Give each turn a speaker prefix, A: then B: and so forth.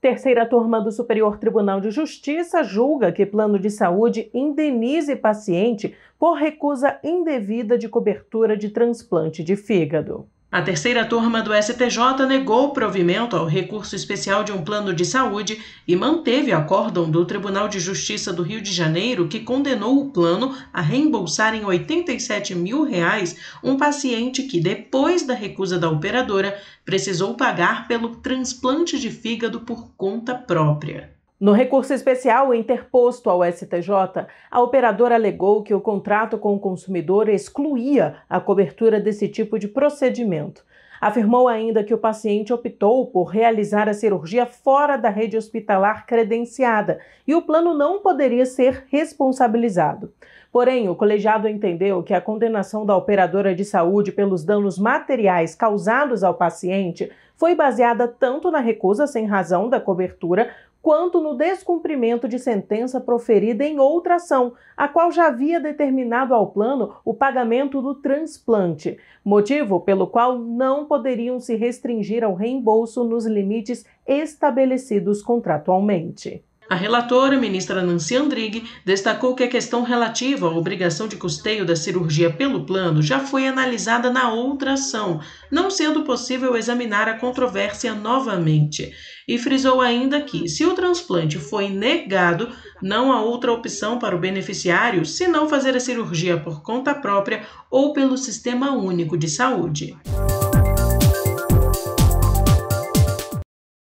A: Terceira turma do Superior Tribunal de Justiça julga que plano de saúde indenize paciente por recusa indevida de cobertura de transplante de fígado. A terceira turma do STJ negou provimento ao recurso especial de um plano de saúde e manteve acórdão do Tribunal de Justiça do Rio de Janeiro que condenou o plano a reembolsar em R$ 87 mil reais um paciente que, depois da recusa da operadora, precisou pagar pelo transplante de fígado por conta própria. No recurso especial interposto ao STJ, a operadora alegou que o contrato com o consumidor excluía a cobertura desse tipo de procedimento. Afirmou ainda que o paciente optou por realizar a cirurgia fora da rede hospitalar credenciada e o plano não poderia ser responsabilizado. Porém, o colegiado entendeu que a condenação da operadora de saúde pelos danos materiais causados ao paciente foi baseada tanto na recusa sem razão da cobertura quanto no descumprimento de sentença proferida em outra ação, a qual já havia determinado ao plano o pagamento do transplante, motivo pelo qual não poderiam se restringir ao reembolso nos limites estabelecidos contratualmente. A relatora, ministra Nancy Andrighi, destacou que a questão relativa à obrigação de custeio da cirurgia pelo plano já foi analisada na outra ação, não sendo possível examinar a controvérsia novamente. E frisou ainda que, se o transplante foi negado, não há outra opção para o beneficiário senão fazer a cirurgia por conta própria ou pelo Sistema Único de Saúde.